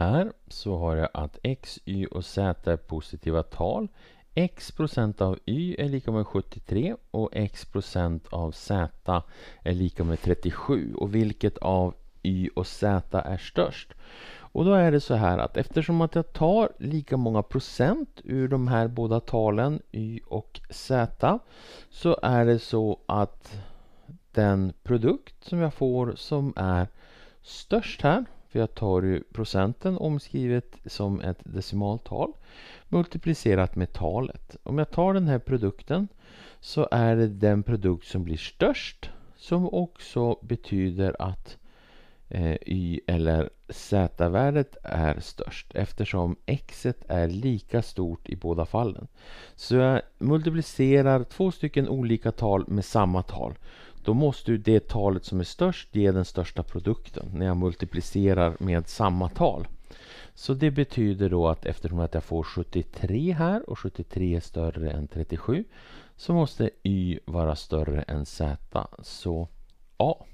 Här så har jag att x, y och z är positiva tal. x procent av y är lika med 73 och x procent av z är lika med 37. Och vilket av y och z är störst? Och då är det så här att eftersom att jag tar lika många procent ur de här båda talen y och z så är det så att den produkt som jag får som är störst här för jag tar ju procenten omskrivet som ett decimaltal multiplicerat med talet. Om jag tar den här produkten så är det den produkt som blir störst som också betyder att eh, y eller z-värdet är störst eftersom x är lika stort i båda fallen. Så jag multiplicerar två stycken olika tal med samma tal då måste ju det talet som är störst ge den största produkten när jag multiplicerar med samma tal. Så det betyder då att eftersom att jag får 73 här och 73 är större än 37 så måste y vara större än z. Så A.